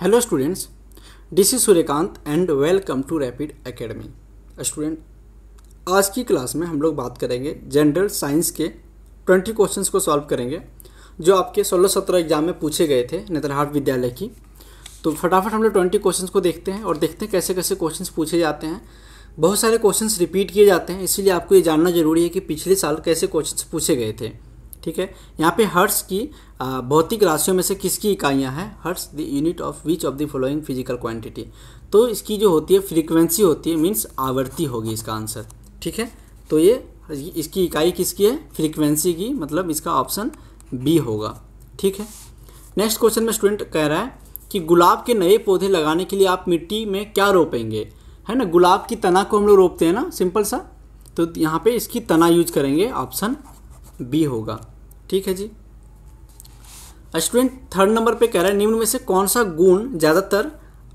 hello students this is Suryakant and welcome to Rapid Academy student आज की class में हम लोग बात करेंगे जनरल साइंस के 20 क्वेश्चंस को सॉल्व करेंगे जो आपके 16-17 एग्जाम में पूछे गए थे नेतरहाट विद्यालय की तो फटाफट हम लोग ट्वेंटी क्वेश्चन को देखते हैं और देखते हैं कैसे कैसे क्वेश्चन पूछे जाते हैं बहुत सारे क्वेश्चन रिपीट किए जाते हैं इसीलिए आपको ये जानना जरूरी है कि पिछले साल कैसे क्वेश्चन पूछे गए थे ठीक है यहाँ पे हर्ट्स की भौतिक राशियों में से किसकी इकाइयाँ हैं hertz the unit of which of the following physical quantity तो इसकी जो होती है फ्रीक्वेंसी होती है मीन्स आवर्ती होगी इसका आंसर ठीक है तो ये इसकी इकाई किसकी है फ्रीक्वेंसी की मतलब इसका ऑप्शन बी होगा ठीक है नेक्स्ट क्वेश्चन में स्टूडेंट कह रहा है कि गुलाब के नए पौधे लगाने के लिए आप मिट्टी में क्या रोपेंगे है ना गुलाब की तना को हम लोग रोपते हैं ना सिंपल सा तो यहाँ पे इसकी तना यूज करेंगे ऑप्शन बी होगा ठीक है जी स्टूडेंट थर्ड नंबर पे कह रहा है निम्न में से कौन सा गुण ज़्यादातर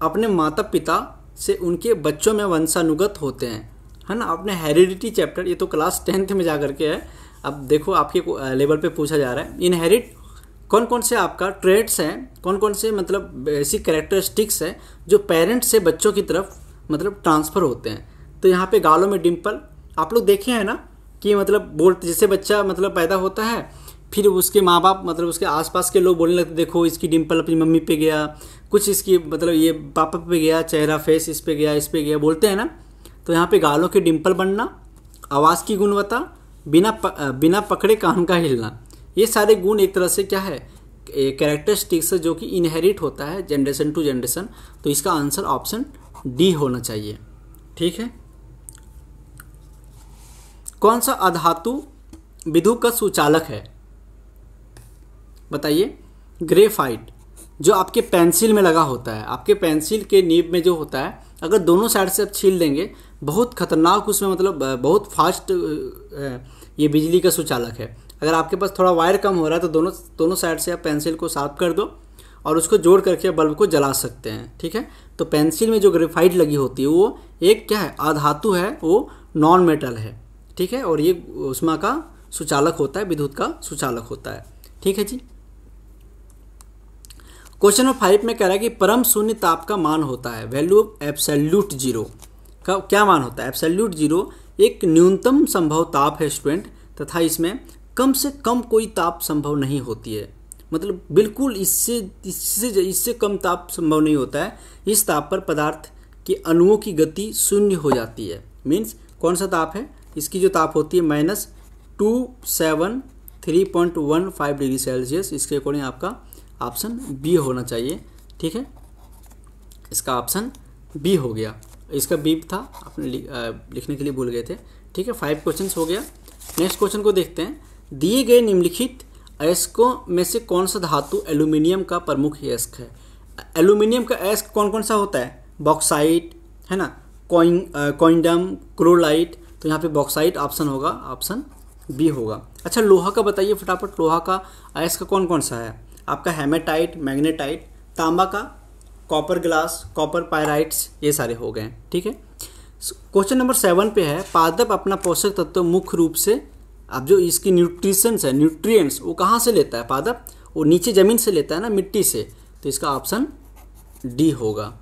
अपने माता पिता से उनके बच्चों में वंशानुगत होते हैं है ना अपने हेरिडिटी चैप्टर ये तो क्लास टेंथ में जा करके है अब देखो आपके लेवल पे पूछा जा रहा है इनहेरिट कौन कौन से आपका ट्रेड्स हैं कौन कौन से मतलब बेसिक कैरेक्टरिस्टिक्स हैं जो पेरेंट्स से बच्चों की तरफ मतलब ट्रांसफ़र होते हैं तो यहाँ पे गालों में डिम्पल आप लोग देखे हैं ना कि मतलब बोल जैसे बच्चा मतलब पैदा होता है फिर उसके माँ बाप मतलब उसके आसपास के लोग बोलने लगते देखो इसकी डिम्पल अपनी मम्मी पे गया कुछ इसकी मतलब ये पापा पे गया चेहरा फेस इस पे गया इस पे गया बोलते हैं ना तो यहाँ पे गालों के डिम्पल बनना आवाज़ की गुणवत्ता बिना प, बिना पकड़े कान का हिलना ये सारे गुण एक तरह से क्या है कैरेक्टरिस्टिक्स जो कि इनहेरिट होता है जनरेशन टू जनरेशन तो इसका आंसर ऑप्शन डी होना चाहिए ठीक है कौन सा अधातु विधु का सुचालक है बताइए ग्रेफाइट जो आपके पेंसिल में लगा होता है आपके पेंसिल के नीब में जो होता है अगर दोनों साइड से आप छील देंगे बहुत खतरनाक उसमें मतलब बहुत फास्ट ये बिजली का सुचालक है अगर आपके पास थोड़ा वायर कम हो रहा है तो दोनों दोनों साइड से आप पेंसिल को साफ कर दो और उसको जोड़ करके बल्ब को जला सकते हैं ठीक है तो पेंसिल में जो ग्रेफाइट लगी होती है वो एक क्या है आधातु है वो नॉन मेटल है ठीक है और ये उष्मा का सुचालक होता है विद्युत का सुचालक होता है ठीक है जी क्वेश्चन नंबर फाइव में कह रहा है कि परम शून्य ताप का मान होता है वैल्यू ऑफ एब्सल्यूट जीरो का क्या मान होता है एब्सल्यूट जीरो एक न्यूनतम संभव ताप है स्टूडेंट तथा इसमें कम से कम कोई ताप संभव नहीं होती है मतलब बिल्कुल इससे इससे इससे कम ताप संभव नहीं होता है इस ताप पर पदार्थ के अणुओं की गति शून्य हो जाती है मीन्स कौन सा ताप है इसकी जो ताप होती है minus two seven three point one five degree celsius इसके अकॉर्डिंग आपका ऑप्शन बी होना चाहिए ठीक है इसका ऑप्शन बी हो गया इसका बी था आपने लिखने के लिए भूल गए थे ठीक है फाइव क्वेश्चन हो गया नेक्स्ट क्वेश्चन को देखते हैं दिए गए निम्नलिखित अयस्कों में से कौन सा धातु एल्यूमिनियम का प्रमुख यस्क है एल्यूमिनियम का एस्क कौन कौन सा होता है बॉक्साइट है ना कॉइन कॉइंडम क्रोलाइट तो यहाँ पे बॉक्साइट ऑप्शन होगा ऑप्शन बी होगा अच्छा लोहा का बताइए फटाफट लोहा का अयस्क कौन कौन सा है आपका हेमेटाइट मैग्नेटाइट तांबा का कॉपर ग्लास कॉपर पायराइट्स ये सारे हो गए ठीक है क्वेश्चन नंबर सेवन पे है पादप अपना पोषक तत्व मुख्य रूप से अब जो इसकी न्यूट्रिशंस है न्यूट्रिएंट्स वो कहाँ से लेता है पादप वो नीचे ज़मीन से लेता है ना मिट्टी से तो इसका ऑप्शन डी होगा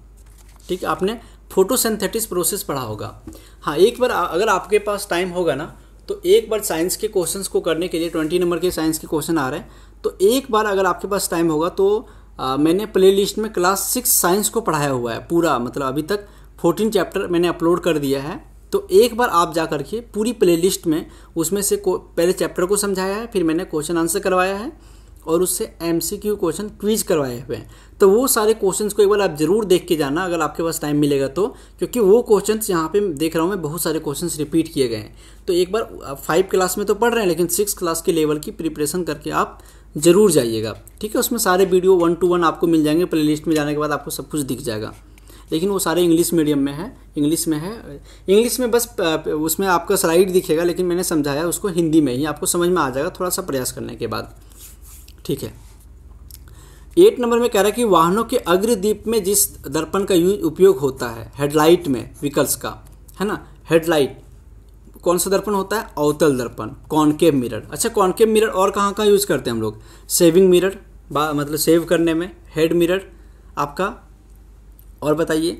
ठीक है आपने फोटोसेंथेटिस प्रोसेस पढ़ा होगा हाँ एक बार अगर आपके पास टाइम होगा ना तो एक बार साइंस के क्वेश्चंस को करने के लिए ट्वेंटी नंबर के साइंस के क्वेश्चन आ रहे हैं तो एक बार अगर आपके पास टाइम होगा तो आ, मैंने प्लेलिस्ट में क्लास सिक्स साइंस को पढ़ाया हुआ है पूरा मतलब अभी तक फोर्टीन चैप्टर मैंने अपलोड कर दिया है तो एक बार आप जा करके पूरी प्लेलिस्ट में उसमें से पहले चैप्टर को समझाया है फिर मैंने क्वेश्चन आंसर करवाया है और उससे M C Q question quiz करवाए हुए हैं तो वो सारे क्वेश्चंस को एक बार आप ज़रूर देख के जाना अगर आपके पास टाइम मिलेगा तो क्योंकि वो क्वेश्चंस यहाँ पे देख रहा हूँ मैं बहुत सारे क्वेश्चंस रिपीट किए गए हैं तो एक बार फाइव क्लास में तो पढ़ रहे हैं लेकिन सिक्स क्लास के लेवल की प्रिपरेशन करके आप ज़रूर जाइएगा ठीक है उसमें सारे वीडियो वन टू वन आपको मिल जाएंगे प्ले में जाने के बाद आपको सब कुछ दिख जाएगा लेकिन वो सारे इंग्लिश मीडियम में है इंग्लिश में है इंग्लिश में बस उसमें आपका स्लाइड दिखेगा लेकिन मैंने समझाया उसको हिंदी में ही आपको समझ में आ जाएगा थोड़ा सा प्रयास करने के बाद ठीक है एट नंबर में कह रहा है कि वाहनों के अग्रदीप में जिस दर्पण का यूज उपयोग होता है हेडलाइट में व्हीकल्स का है ना हेडलाइट कौन सा दर्पण होता है अवतल दर्पण कॉनकेव मिरर अच्छा कॉन्केव मिरर और कहाँ कहाँ यूज़ करते हैं हम लोग सेविंग मिरर मतलब सेव करने में हेड मिरर आपका और बताइए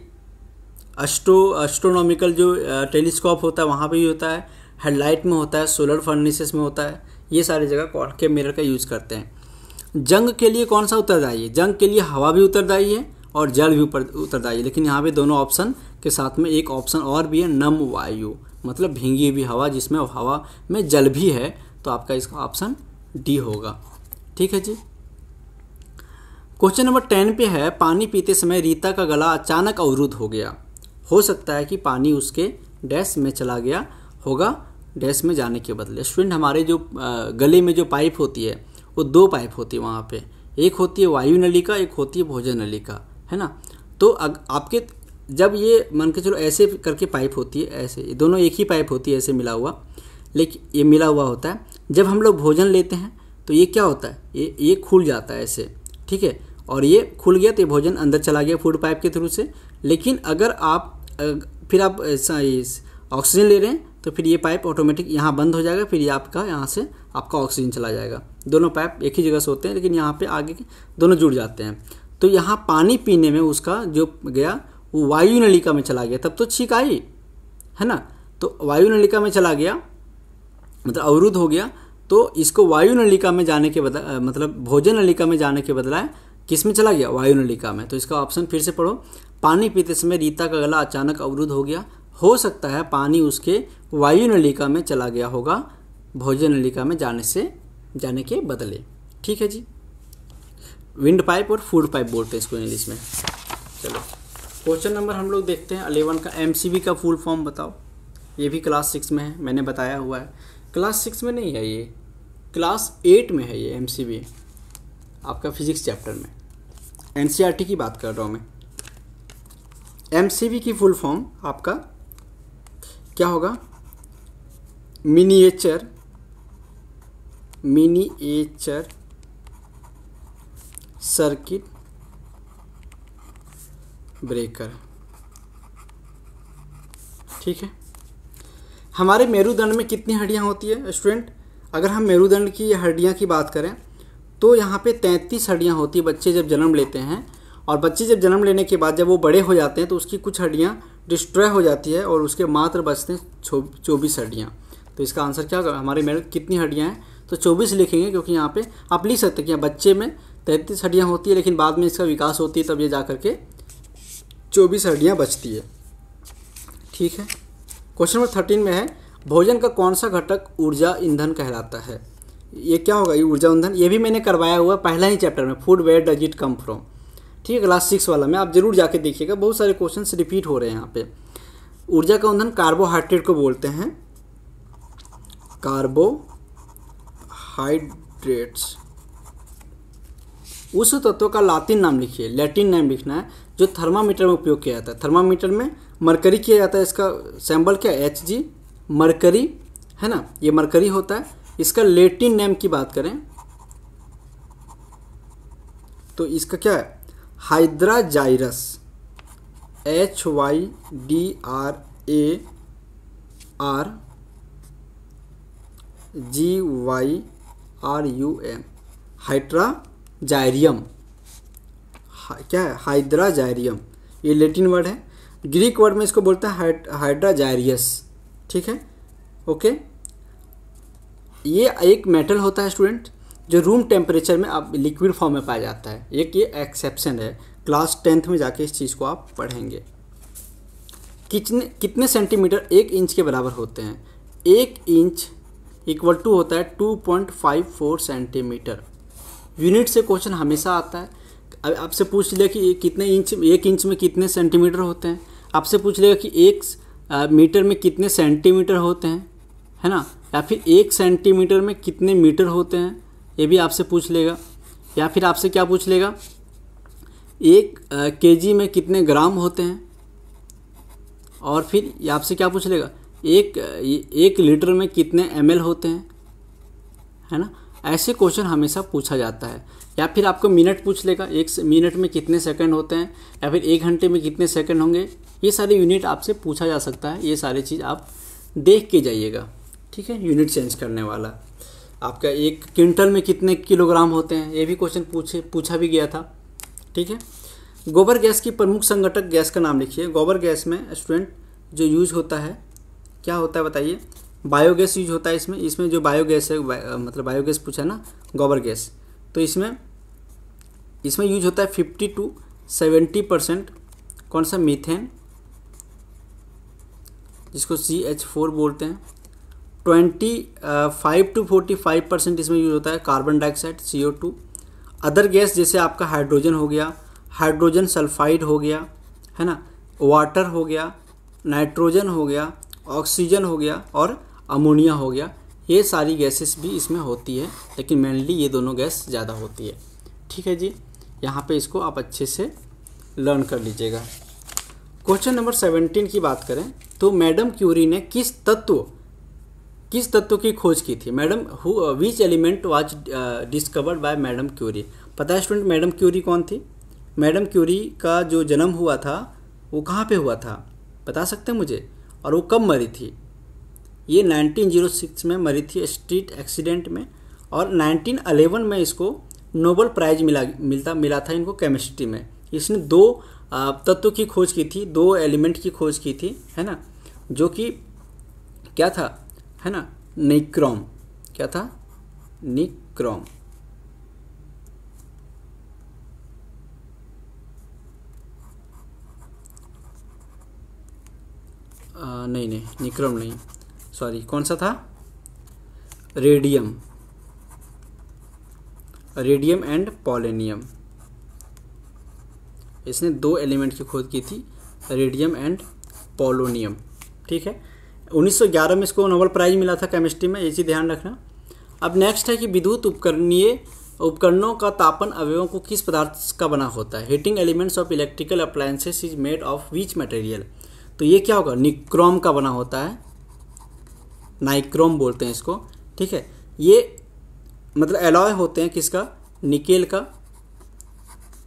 अस्ट्रो अस्ट्रोनॉमिकल जो टेलीस्कोप होता है वहाँ पे भी होता है हेडलाइट में होता है सोलर फर्निसेस में होता है ये सारी जगह कॉन्केव मिरर का यूज़ करते हैं जंग के लिए कौन सा उत्तरदायी है जंग के लिए हवा भी उत्तरदायी है और जल भी उत्तरदायी है लेकिन यहाँ पे दोनों ऑप्शन के साथ में एक ऑप्शन और भी है नम वायु मतलब भींगी हुई हवा जिसमें हवा में जल भी है तो आपका इसका ऑप्शन डी होगा ठीक है जी क्वेश्चन नंबर टेन पे है पानी पीते समय रीता का गला अचानक अवरुद्ध हो गया हो सकता है कि पानी उसके डैश में चला गया होगा डैश में जाने के बदले स्टूडेंट हमारे जो गले में जो पाइप होती है वो दो पाइप होती है वहाँ पे एक होती है वायु नली का एक होती है भोजन नली का है ना तो अग, आपके जब ये मान के चलो ऐसे करके पाइप होती है ऐसे दोनों एक ही पाइप होती है ऐसे मिला हुआ लेकिन ये मिला हुआ होता है जब हम लोग भोजन लेते हैं तो ये क्या होता है ये ये खुल जाता है ऐसे ठीक है और ये खुल गया तो ये भोजन अंदर चला गया फूड पाइप के थ्रू से लेकिन अगर आप फिर आप ऑक्सीजन ले रहे हैं तो फिर ये पाइप ऑटोमेटिक यहाँ बंद हो जाएगा फिर ये आपका यहाँ से आपका ऑक्सीजन चला जाएगा दोनों पाइप एक ही जगह से होते हैं लेकिन यहाँ पे आगे दोनों जुड़ जाते हैं तो यहाँ पानी पीने में उसका जो गया वो वायु नलिका में चला गया तब तो छींक आई है ना तो वायु नलिका में चला गया मतलब अवरुद्ध हो गया तो इसको वायु नलिका में जाने के बदला मतलब भोजन नलिका में जाने के बदलाए किस में चला गया वायु नलिका में तो इसका ऑप्शन फिर से पढ़ो पानी पीते समय रीता का गला अचानक अवरुद्ध हो गया हो सकता है पानी उसके वायु नलिका में चला गया होगा भोजन नलिका में जाने से जाने के बदले ठीक है जी विंड पाइप और फूड पाइप बोलते हैं इसको इंग्लिश में चलो क्वेश्चन नंबर हम लोग देखते हैं अलेवन का एम का फुल फॉर्म बताओ ये भी क्लास सिक्स में है मैंने बताया हुआ है क्लास सिक्स में नहीं है ये क्लास एट में है ये एम आपका फिजिक्स चैप्टर में एन e की बात कर रहा हूँ मैं एम की फुल फॉर्म आपका क्या होगा मिनीचर मिनीचर सर्किट ब्रेक ठीक है हमारे मेरुदंड में कितनी हड्डियाँ होती है स्टूडेंट अगर हम मेरुदंड की हड्डियाँ की बात करें तो यहाँ पे तैंतीस हड्डियाँ होती है बच्चे जब जन्म लेते हैं और बच्चे जब जन्म लेने के बाद जब वो बड़े हो जाते हैं तो उसकी कुछ हड्डियाँ डिस्ट्रॉय हो जाती है और उसके मात्र बचते हैं चौबीस हड्डियाँ तो इसका आंसर क्या होगा हमारे मेरु कितनी हड्डियाँ हैं तो चौबीस लिखेंगे क्योंकि यहाँ पर आप लिख सकते हैं कि बच्चे में तैंतीस हड्डियाँ होती है लेकिन बाद में इसका विकास होती है तब ये जा करके चौबीस हड्डियाँ बचती है ठीक है क्वेश्चन नंबर थर्टीन में है भोजन का कौन सा घटक ऊर्जा ईंधन कहलाता है ये क्या होगा ये ऊर्जा ईंधन ये भी मैंने करवाया हुआ पहला ही चैप्टर में food where does it come from ठीक है क्लास सिक्स वाला में आप जरूर जाके देखिएगा बहुत सारे क्वेश्चन रिपीट हो रहे हैं यहाँ पे ऊर्जा का ईंधन कार्बोहाइड्रेट को बोलते हैं कार्बोहाइड्रेट्स उस तत्व का लातिन नाम लिखिए लैटिन नाम लिखना है जो थर्मामीटर में उपयोग किया जाता है थर्मामीटर में मरकरी किया जाता है इसका सैम्बल क्या एच जी मरकरी है ना ये मरकरी होता है इसका लेटिन नेम की बात करें तो इसका क्या है hydrargyrum H Y D R A R G Y R U M hydrargyrum क्या है हाइड्रा जायरियम ये लेटिन वर्ड है ग्रीक वर्ड में इसको बोलते हैं हाइड्रा जायरियस ठीक है ओके ये एक मेटल होता है स्टूडेंट जो रूम टेम्परेचर में आप लिक्विड फॉर्म में पाया जाता है एक ये एक्सेप्शन है क्लास टेंथ में जाके इस चीज़ को आप पढ़ेंगे कितने कितने सेंटीमीटर एक इंच के बराबर होते हैं एक इंच इक्वल टू होता है 2.54 सेंटीमीटर यूनिट से क्वेश्चन हमेशा आता है अब आपसे पूछ लिया कि कितने इंच एक इंच में कितने सेंटीमीटर होते हैं आपसे पूछ लेगा कि एक मीटर में कितने सेंटीमीटर होते हैं है ना या फिर एक सेंटीमीटर में कितने मीटर होते हैं ये भी आपसे पूछ लेगा या फिर आपसे क्या पूछ लेगा एक के में कितने ग्राम होते हैं और फिर आपसे क्या पूछ लेगा एक एक लीटर में कितने एम होते हैं है ना ऐसे क्वेश्चन हमेशा पूछा जाता है या फिर आपको मिनट पूछ लेगा एक मिनट में कितने सेकंड होते हैं या फिर एक घंटे में कितने सेकंड होंगे ये सारे यूनिट आपसे पूछा जा सकता है ये सारी चीज़ आप देख के जाइएगा ठीक है यूनिट चेंज करने वाला आपका एक क्विंटल में कितने किलोग्राम होते हैं ये भी क्वेश्चन पूछे पूछा भी गया था ठीक है गोबर गैस की प्रमुख संगठक गैस का नाम लिखिए गोबर गैस में स्टूडेंट जो यूज होता है क्या होता है बताइए बायोगैस यूज होता है इसमें इसमें जो बायोगैस है बा, मतलब बायोगैस पूछा ना गोबर गैस तो इसमें इसमें यूज होता है फिफ्टी टू सेवेंटी परसेंट कौन सा मीथेन जिसको सी एच फोर बोलते हैं twenty five to forty five percent इसमें यूज होता है carbon dioxide C O two other gas जैसे आपका हाइड्रोजन हो गया हाइड्रोजन सल्फाइड हो गया है ना वाटर हो गया नाइट्रोजन हो गया ऑक्सीजन हो गया और अमोनिया हो गया ये सारी गैसेस भी इसमें होती है लेकिन मेनली ये दोनों गैस ज़्यादा होती है ठीक है जी यहाँ पे इसको आप अच्छे से लर्न कर लीजिएगा क्वेश्चन नंबर सेवनटीन की बात करें तो मैडम क्यूरी ने किस तत्व किस तत्व की खोज की थी madam which element was discovered by madam Curie पता है स्टूडेंट मैडम क्यूरी कौन थी मैडम क्यूरी का जो जन्म हुआ था वो कहाँ पे हुआ था बता सकते हैं मुझे और वो कब मरी थी ये 1906 में मरी थी स्ट्रीट एक्सीडेंट में और 1911 में इसको नोबल प्राइज मिला मिलता मिला था इनको केमिस्ट्री में इसने दो तत्व की खोज की थी दो एलिमेंट की खोज की थी है ना जो कि क्या था है ना निक्रॉम क्या था निक्रॉम नहीं नहीं निक्रम नहीं सॉरी कौन सा था रेडियम रेडियम एंड पॉलेनियम इसने दो एलिमेंट की खोज की थी रेडियम एंड पोलोनियम ठीक है 1911 में इसको नोबल प्राइज मिला था केमिस्ट्री में ये चीज़ ध्यान रखना अब नेक्स्ट है कि विद्युत उपकरणीय उपकरणों का तापन अवयवों को किस पदार्थ का बना होता है heating elements of electrical appliances is made of which material तो ये क्या होगा निक्रोम का बना होता है नाइक्रोम बोलते हैं इसको ठीक है ये मतलब एलॉय होते हैं किसका निकेल का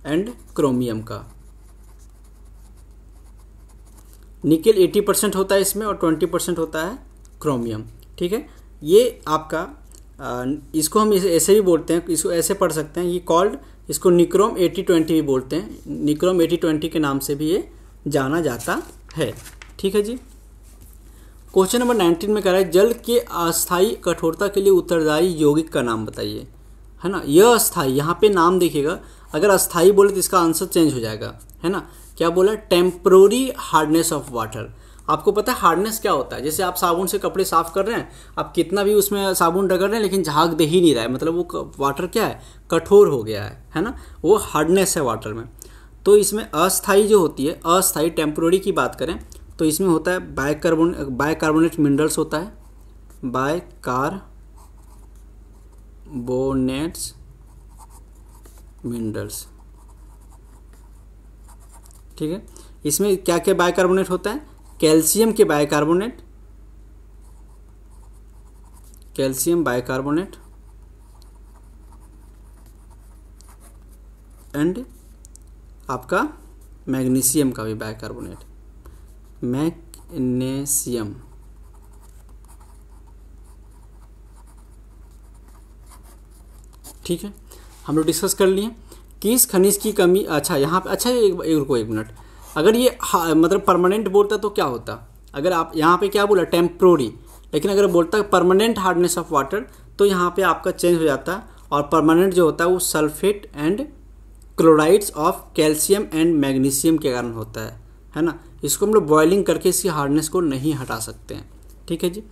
एंड क्रोमियम का निकेल 80 परसेंट होता है इसमें और 20 परसेंट होता है क्रोमियम ठीक है ये आपका इसको हम ऐसे भी बोलते हैं इसको ऐसे पढ़ सकते हैं ये कॉल्ड इसको निक्रोम 80 20 भी बोलते हैं निक्रोम 80 20 के नाम से भी ये जाना जाता है ठीक है जी क्वेश्चन नंबर नाइनटीन में कह रहा है जल के अस्थायी कठोरता के लिए उत्तरदायी यौगिक का नाम बताइए है ना यह अस्थाई यहाँ पे नाम देखिएगा अगर अस्थायी बोले तो इसका आंसर चेंज हो जाएगा है ना क्या बोला टेम्प्रोरी हार्डनेस ऑफ वाटर आपको पता है हार्डनेस क्या होता है जैसे आप साबुन से कपड़े साफ कर रहे हैं आप कितना भी उसमें साबुन रगड़ रहे हैं लेकिन झाग दे ही नहीं रहा है मतलब वो वाटर क्या है कठोर हो गया है है ना वो हार्डनेस है वाटर में तो इसमें अस्थाई जो होती है अस्थाई टेम्प्रोरी की बात करें तो इसमें होता है बायकार्बोन बायकार्बोनेट मिनरल्स होता है बाय कार बोनेट्स मिनरल्स ठीक है इसमें क्या क्या बायकार्बोनेट होता है कैल्शियम के बायकार्बोनेट कैल्शियम बायकार्बोनेट एंड आपका मैग्नीशियम का भी बायकार्बोनेट मैग्नेशियम ठीक है हम लोग डिस्कस कर लिए किस खनिज की कमी अच्छा यहाँ पे अच्छा एक, एक रुको एक मिनट अगर ये मतलब परमानेंट बोलता तो क्या होता अगर आप यहाँ पे क्या बोला टेम्प्रोरी लेकिन अगर बोलता है परमानेंट हार्डनेस ऑफ वाटर तो यहाँ पे आपका चेंज हो जाता है और परमानेंट जो होता है वो sulphate and chlorides of calcium and magnesium के कारण होता है है ना इसको हम लोग बॉयलिंग करके इसकी हार्डनेस को नहीं हटा सकते हैं ठीक है जी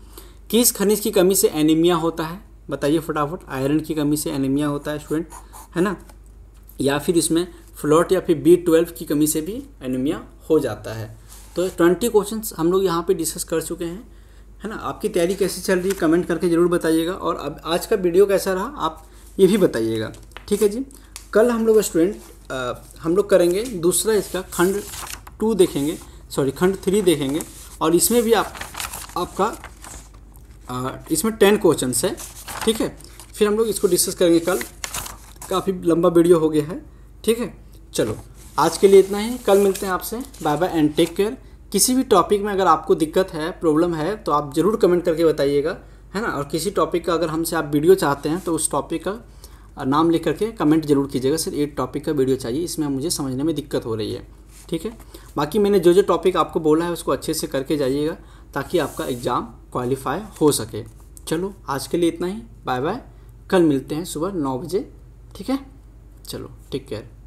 किस खनिज की कमी से एनीमिया होता है बताइए फटाफट आयरन की कमी से एनीमिया होता है स्टूडेंट है ना या फिर इसमें फ्लोट या फिर बी ट्वेल्व की कमी से भी एनीमिया हो जाता है तो ट्वेंटी क्वेश्चन हम लोग यहाँ पे डिस्कस कर चुके हैं है ना आपकी तैयारी कैसी चल रही है कमेंट करके ज़रूर बताइएगा और अब आज का वीडियो कैसा रहा आप ये भी बताइएगा ठीक है जी कल हम लोग स्टूडेंट हम लोग करेंगे दूसरा इसका खंड टू देखेंगे सॉरी खंड थ्री देखेंगे और इसमें भी आप आपका आ, इसमें टेन क्वेश्चन है ठीक है फिर हम लोग इसको डिस्कस करेंगे कल काफ़ी लंबा वीडियो हो गया है ठीक है चलो आज के लिए इतना ही कल मिलते हैं आपसे bye bye and take care किसी भी टॉपिक में अगर आपको दिक्कत है प्रॉब्लम है तो आप ज़रूर कमेंट करके बताइएगा है ना और किसी टॉपिक का अगर हमसे आप वीडियो चाहते हैं तो उस टॉपिक का नाम लिख करके कमेंट जरूर कीजिएगा सर एक टॉपिक का वीडियो चाहिए इसमें मुझे समझने में दिक्कत हो रही है ठीक है बाकी मैंने जो जो टॉपिक आपको बोला है उसको अच्छे से करके जाइएगा ताकि आपका एग्ज़ाम क्वालिफाई हो सके चलो आज के लिए इतना ही बाय बाय कल मिलते हैं सुबह नौ बजे ठीक है चलो टेक केयर